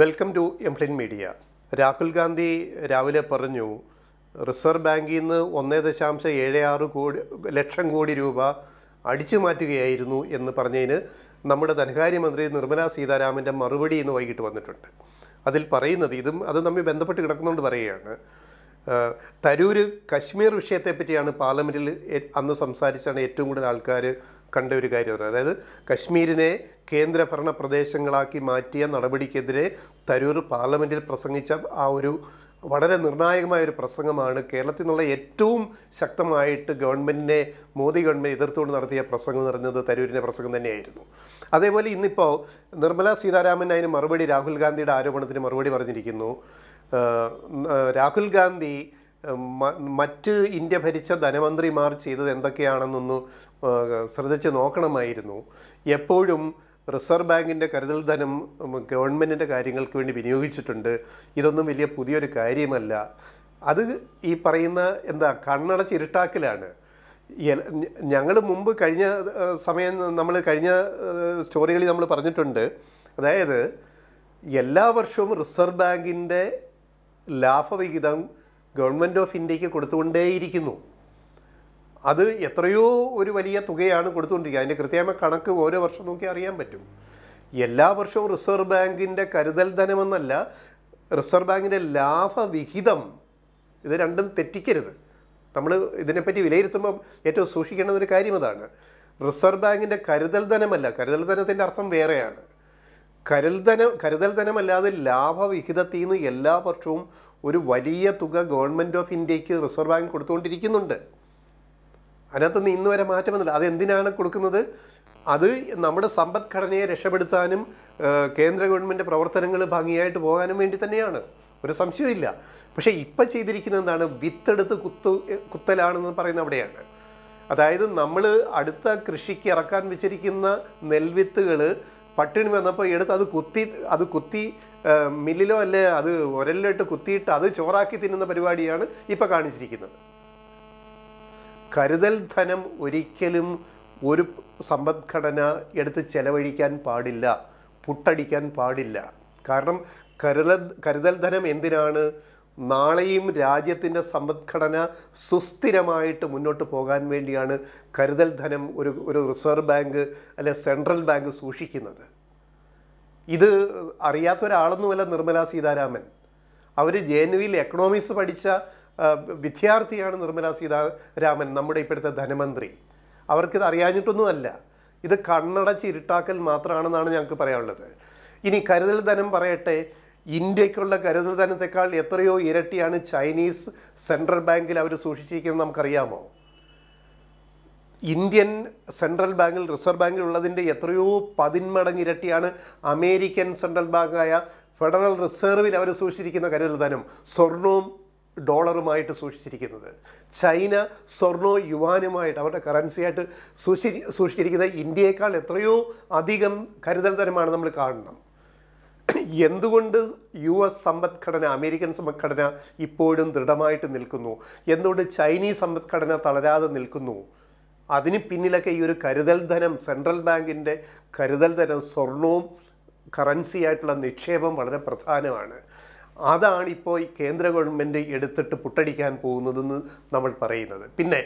welcome to എംപ്ലിൻ media Rahul Gandhi രാവിലെ പറഞ്ഞു റിസർവ് ബാങ്കിൽ നിന്ന് ഒന്നേ ദശാംശം ഏഴ് ആറ് കോടി ലക്ഷം കോടി രൂപ അടിച്ചു മാറ്റുകയായിരുന്നു എന്ന് പറഞ്ഞതിന് നമ്മുടെ ധനകാര്യമന്ത്രി നിർമ്മലാ സീതാരാമൻ്റെ മറുപടി ഇന്ന് വൈകിട്ട് വന്നിട്ടുണ്ട് അതിൽ പറയുന്നത് ഇതും അത് തമ്മിൽ ബന്ധപ്പെട്ട് കിടക്കുന്നതുകൊണ്ട് പറയുകയാണ് തരൂർ കശ്മീർ വിഷയത്തെപ്പറ്റിയാണ് പാർലമെൻറ്റിൽ അന്ന് സംസാരിച്ചാണ് ഏറ്റവും കൂടുതൽ ആൾക്കാർ കണ്ട ഒരു കാര്യമാണ് അതായത് കശ്മീരിനെ കേന്ദ്രഭരണ പ്രദേശങ്ങളാക്കി മാറ്റിയ നടപടിക്കെതിരെ തരൂർ പാർലമെൻറ്റിൽ പ്രസംഗിച്ച ആ ഒരു വളരെ നിർണായകമായ ഒരു പ്രസംഗമാണ് കേരളത്തിൽ നിന്നുള്ള ഏറ്റവും ശക്തമായിട്ട് ഗവൺമെൻറ്റിനെ മോദി ഗവൺമെൻറ് എതിർത്തുകൊണ്ട് നടത്തിയ പ്രസംഗം എന്ന് പറഞ്ഞത് തരൂരിൻ്റെ പ്രസംഗം തന്നെയായിരുന്നു അതേപോലെ ഇന്നിപ്പോൾ നിർമ്മല സീതാരാമൻ അതിന് മറുപടി രാഹുൽ ഗാന്ധിയുടെ ആരോപണത്തിന് മറുപടി പറഞ്ഞിരിക്കുന്നു രാഹുൽ ഗാന്ധി മറ്റ് ഇന്ത്യ ഭരിച്ച ധനമന്ത്രിമാർ ചെയ്തത് എന്തൊക്കെയാണെന്നൊന്ന് ശ്രദ്ധിച്ച് നോക്കണമായിരുന്നു എപ്പോഴും റിസർവ് ബാങ്കിൻ്റെ കരുതൽ ധനം ഗവൺമെൻറ്റിൻ്റെ കാര്യങ്ങൾക്ക് വേണ്ടി വിനിയോഗിച്ചിട്ടുണ്ട് ഇതൊന്നും വലിയ പുതിയൊരു കാര്യമല്ല അത് ഈ പറയുന്ന എന്താ കണ്ണടച്ചിരുട്ടാക്കലാണ് ഞങ്ങൾ മുമ്പ് കഴിഞ്ഞ സമയം നമ്മൾ കഴിഞ്ഞ സ്റ്റോറികളിൽ നമ്മൾ പറഞ്ഞിട്ടുണ്ട് അതായത് എല്ലാ വർഷവും റിസർവ് ബാങ്കിൻ്റെ ലാഭവിഹിതം ഗവൺമെൻറ് ഓഫ് ഇന്ത്യക്ക് കൊടുത്തുകൊണ്ടേയിരിക്കുന്നു അത് എത്രയോ ഒരു വലിയ തുകയാണ് കൊടുത്തുകൊണ്ടിരിക്കുക അതിൻ്റെ കൃത്യമായ കണക്ക് ഓരോ വർഷം നോക്കി അറിയാൻ പറ്റും എല്ലാ വർഷവും റിസർവ് ബാങ്കിൻ്റെ കരുതൽ ധനമെന്നല്ല റിസർവ് ബാങ്കിൻ്റെ ലാഭവിഹിതം ഇത് രണ്ടും തെറ്റിക്കരുത് നമ്മൾ ഇതിനെപ്പറ്റി വിലയിരുത്തുമ്പോൾ ഏറ്റവും സൂക്ഷിക്കേണ്ട ഒരു കാര്യം അതാണ് റിസർവ് ബാങ്കിൻ്റെ കരുതൽ ധനമല്ല കരുതൽ ധനത്തിൻ്റെ അർത്ഥം വേറെയാണ് കരുതന കരുതൽ ധനമല്ലാതെ ലാഭവിഹിതത്തിൽ നിന്ന് എല്ലാ വർഷവും ഒരു വലിയ തുക ഗവൺമെൻറ് ഓഫ് ഇന്ത്യക്ക് റിസർവ് ബാങ്ക് കൊടുത്തുകൊണ്ടിരിക്കുന്നുണ്ട് അതിനകത്തുനിന്ന് ഇന്ന് വരെ മാറ്റം വന്നില്ല അതെന്തിനാണ് കൊടുക്കുന്നത് അത് നമ്മുടെ സമ്പദ്ഘടനയെ രക്ഷപ്പെടുത്താനും കേന്ദ്ര ഗവൺമെൻറ് പ്രവർത്തനങ്ങൾ ഭംഗിയായിട്ട് പോകാനും വേണ്ടി തന്നെയാണ് ഒരു സംശയമില്ല പക്ഷേ ഇപ്പം ചെയ്തിരിക്കുന്നത് എന്താണ് വിത്തെടുത്ത് കുത്തു കുത്തലാണെന്ന് പറയുന്ന അവിടെയാണ് അതായത് നമ്മൾ അടുത്ത കൃഷിക്ക് ഇറക്കാൻ വെച്ചിരിക്കുന്ന നെൽവിത്തുകൾ പട്ടിണി വന്നപ്പോൾ എടുത്ത് അത് കുത്തി അത് കുത്തി മില്ലിലോ അല്ലെ അത് ഒരലിലോട്ട് കുത്തിയിട്ട് അത് ചോറാക്കി തിന്നുന്ന പരിപാടിയാണ് ഇപ്പം കാണിച്ചിരിക്കുന്നത് കരുതൽ ധനം ഒരിക്കലും ഒരു സമ്പദ്ഘടന എടുത്ത് ചെലവഴിക്കാൻ പാടില്ല പുട്ടടിക്കാൻ പാടില്ല കാരണം കരുതൽ കരുതൽ ധനം എന്തിനാണ് നാളെയും രാജ്യത്തിൻ്റെ സമ്പദ്ഘടന സുസ്ഥിരമായിട്ട് മുന്നോട്ട് പോകാൻ വേണ്ടിയാണ് കരുതൽ ധനം ഒരു ഒരു റിസർവ് ബാങ്ക് അല്ലെ സെൻട്രൽ ബാങ്ക് സൂക്ഷിക്കുന്നത് ഇത് അറിയാത്ത ഒരാളൊന്നുമല്ല നിർമ്മല സീതാരാമൻ അവർ ജെ എൻ എക്കണോമിക്സ് പഠിച്ച വിദ്യാർത്ഥിയാണ് നിർമ്മല സീതാരാമൻ നമ്മുടെ ഇപ്പോഴത്തെ ധനമന്ത്രി അവർക്കിത് അറിയാഞ്ഞിട്ടൊന്നുമല്ല ഇത് കണ്ണടച്ച് ഇരുട്ടാക്കൽ മാത്രമാണെന്നാണ് ഞങ്ങൾക്ക് പറയാനുള്ളത് ഇനി കരുതൽ ധനം പറയട്ടെ ഇന്ത്യക്കുള്ള കരുതൽ ധനത്തെക്കാൾ എത്രയോ ഇരട്ടിയാണ് ചൈനീസ് സെൻട്രൽ ബാങ്കിൽ അവർ സൂക്ഷിച്ചിരിക്കുന്നത് നമുക്കറിയാമോ ഇന്ത്യൻ സെൻട്രൽ ബാങ്കിൽ റിസർവ് ബാങ്കിൽ ഉള്ളതിൻ്റെ എത്രയോ പതിന്മടങ്ങ് ഇരട്ടിയാണ് അമേരിക്കൻ സെൻട്രൽ ബാങ്കായ ഫെഡറൽ റിസർവിൽ അവർ സൂക്ഷിച്ചിരിക്കുന്ന കരുതൽ ധനം സ്വർണവും ഡോളറുമായിട്ട് സൂക്ഷിച്ചിരിക്കുന്നത് ചൈന സ്വർണോ യുവാനുമായിട്ട് അവരുടെ കറൻസിയായിട്ട് സൂക്ഷിച്ചിരിക്കുന്നത് ഇന്ത്യയേക്കാൾ എത്രയോ അധികം കരുതൽ തരമാണ് നമ്മൾ കാണണം എന്തുകൊണ്ട് യു എസ് സമ്പദ്ഘടന അമേരിക്കൻ സമ്പദ്ഘടന ഇപ്പോഴും ദൃഢമായിട്ട് നിൽക്കുന്നു എന്തുകൊണ്ട് ചൈനീസ് സമ്പദ്ഘടന തളരാതെ നിൽക്കുന്നു അതിന് പിന്നിലൊക്കെ ഈ ഒരു കരുതൽ ധനം സെൻട്രൽ ബാങ്കിൻ്റെ കരുതൽ ധനം സ്വർണവും ആയിട്ടുള്ള നിക്ഷേപം വളരെ പ്രധാനമാണ് അതാണ് ഇപ്പോൾ ഈ കേന്ദ്ര ഗവൺമെൻറ് എടുത്തിട്ട് പുട്ടടിക്കാൻ പോകുന്നതെന്ന് നമ്മൾ പറയുന്നത് പിന്നെ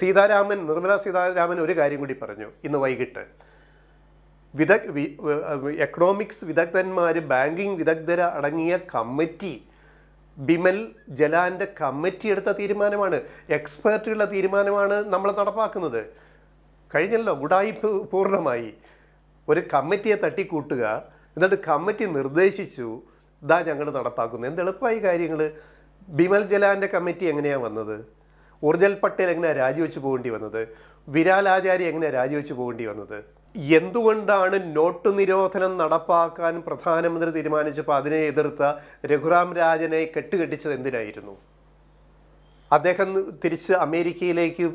സീതാരാമൻ നിർമ്മല സീതാരാമൻ ഒരു കാര്യം കൂടി പറഞ്ഞു ഇന്ന് വൈകിട്ട് വിദഗ് എക്കണോമിക്സ് വിദഗ്ധന്മാർ ബാങ്കിങ് വിദഗ്ധര അടങ്ങിയ കമ്മിറ്റി ബിമൽ ജലാൻ്റെ കമ്മിറ്റി എടുത്ത തീരുമാനമാണ് എക്സ്പേർട്ടുകളുടെ തീരുമാനമാണ് നമ്മൾ നടപ്പാക്കുന്നത് കഴിഞ്ഞല്ലോ ഉടായ്പ് പൂർണ്ണമായി ഒരു കമ്മിറ്റിയെ തട്ടിക്കൂട്ടുക എന്നിട്ട് കമ്മിറ്റി നിർദ്ദേശിച്ചു ഇതാ ഞങ്ങൾ നടപ്പാക്കുന്നത് എന്ത് എളുപ്പമായി കാര്യങ്ങൾ ബിമൽ ജലാൻ്റെ കമ്മിറ്റി എങ്ങനെയാണ് വന്നത് ഊർജൽ പട്ടേൽ എങ്ങനെയാണ് രാജിവെച്ച് പോകേണ്ടി വന്നത് വിരാലാചാരി എങ്ങനെയാണ് രാജിവെച്ച് പോകേണ്ടി വന്നത് എന്തുകൊണ്ടാണ് നോട്ട് നിരോധനം നടപ്പാക്കാൻ പ്രധാനമന്ത്രി തീരുമാനിച്ചപ്പോൾ അതിനെ എതിർത്ത രഘുറാം രാജനെ കെട്ടുകെട്ടിച്ചത് എന്തിനായിരുന്നു അദ്ദേഹം തിരിച്ച് അമേരിക്കയിലേക്ക്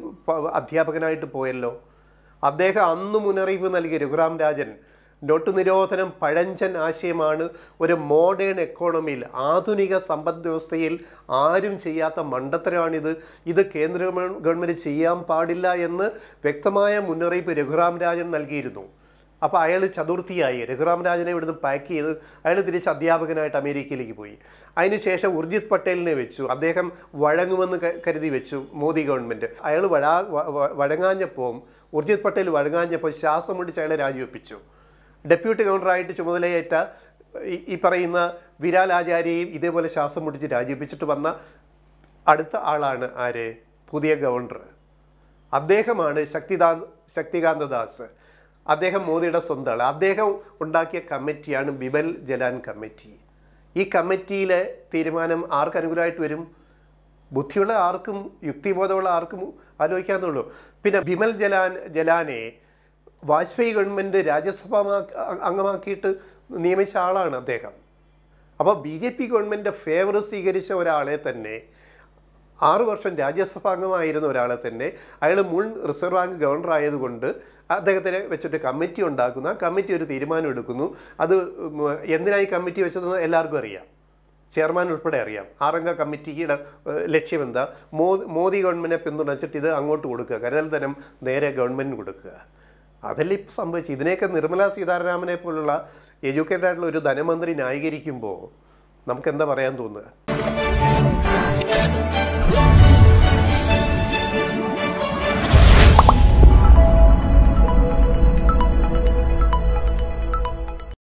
അധ്യാപകനായിട്ട് പോയല്ലോ അദ്ദേഹം അന്ന് മുന്നറിയിപ്പ് നൽകി രഘുറാം രാജൻ നോട്ട് നിരോധനം പഴഞ്ചൻ ആശയമാണ് ഒരു മോഡേൺ എക്കോണമിയിൽ ആധുനിക സമ്പദ് വ്യവസ്ഥയിൽ ആരും ചെയ്യാത്ത മണ്ടത്തരമാണിത് ഇത് കേന്ദ്ര ഗവൺമെൻറ് ചെയ്യാൻ പാടില്ല എന്ന് വ്യക്തമായ മുന്നറിയിപ്പ് രഘുറാം രാജൻ നൽകിയിരുന്നു അപ്പോൾ അയാൾ ചതുർത്ഥിയായി രഘുറാം രാജനെ ഇവിടുന്ന് പാക്ക് ചെയ്ത് അയാൾ തിരിച്ച് അധ്യാപകനായിട്ട് അമേരിക്കയിലേക്ക് പോയി അതിനുശേഷം ഉർജിത് പട്ടേലിനെ വെച്ചു അദ്ദേഹം വഴങ്ങുമെന്ന് കരുതി വെച്ചു മോദി ഗവൺമെൻറ് അയാൾ വഴാ വഴങ്ങാഞ്ഞപ്പോൾ ഉർജിത് പട്ടേൽ വഴങ്ങാഞ്ഞപ്പോൾ ശ്വാസം മുടിച്ച് അയാളെ രാജിവെപ്പിച്ചു ഡെപ്യൂട്ടി ഗവർണറായിട്ട് ചുമതലയേറ്റ ഈ പറയുന്ന വിരാൽ ആചാര്യയും ഇതേപോലെ ശ്വാസം മുടിച്ച് രാജിപ്പിച്ചിട്ട് വന്ന അടുത്ത ആളാണ് ആര് പുതിയ ഗവർണർ അദ്ദേഹമാണ് ശക്തിദാൻ ശക്തികാന്ത ദാസ് അദ്ദേഹം മോദിയുടെ സ്വന്തമാണ് അദ്ദേഹം ഉണ്ടാക്കിയ കമ്മിറ്റിയാണ് ബിബൽ ജലാൻ കമ്മിറ്റി ഈ കമ്മിറ്റിയിലെ തീരുമാനം ആർക്ക് അനുകൂലമായിട്ട് വരും ബുദ്ധിയുള്ള ആർക്കും യുക്തിബോധമുള്ള ആർക്കും ആലോചിക്കാന്നുള്ളൂ പിന്നെ ബിമൽ ജലാൻ ജലാനെ വാജ്പേയി ഗവൺമെൻറ് രാജ്യസഭ അംഗമാക്കിയിട്ട് നിയമിച്ച ആളാണ് അദ്ദേഹം അപ്പോൾ B J P government favour സ്വീകരിച്ച ഒരാളെ തന്നെ ആറു വർഷം അംഗമായിരുന്ന ഒരാളെ തന്നെ അയാൾ മുൻ റിസർവ് ബാങ്ക് ഗവർണർ ആയതുകൊണ്ട് അദ്ദേഹത്തിനെ വെച്ചിട്ട് കമ്മിറ്റി ഉണ്ടാക്കുന്ന കമ്മിറ്റി ഒരു തീരുമാനം എടുക്കുന്നു അത് എന്തിനായി കമ്മിറ്റി വെച്ചതെന്ന് എല്ലാവർക്കും അറിയാം ചെയർമാൻ ഉൾപ്പെടെ അറിയാം ആറംഗ കമ്മിറ്റിയുടെ ലക്ഷ്യം എന്താ മോദി മോദി ഗവൺമെൻറ്റിനെ പിന്തുണച്ചിട്ട് ഇത് അങ്ങോട്ട് കൊടുക്കുക കരുതൽ തരം നേരെ ഗവൺമെൻറ്റിന് കൊടുക്കുക അതല്ലേ ഇപ്പോൾ സംഭവിച്ചു ഇതിനെയൊക്കെ നിർമ്മല സീതാരാമനെ പോലുള്ള എഡ്യൂക്കേറ്റഡ് ആയിട്ടുള്ള ഒരു ധനമന്ത്രി ന്യായീകരിക്കുമ്പോൾ നമുക്ക് എന്താ പറയാൻ തോന്നുക